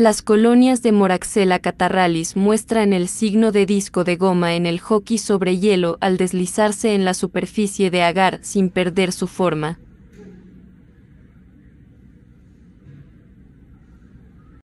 Las colonias de Moraxella catarralis muestran el signo de disco de goma en el hockey sobre hielo al deslizarse en la superficie de agar sin perder su forma.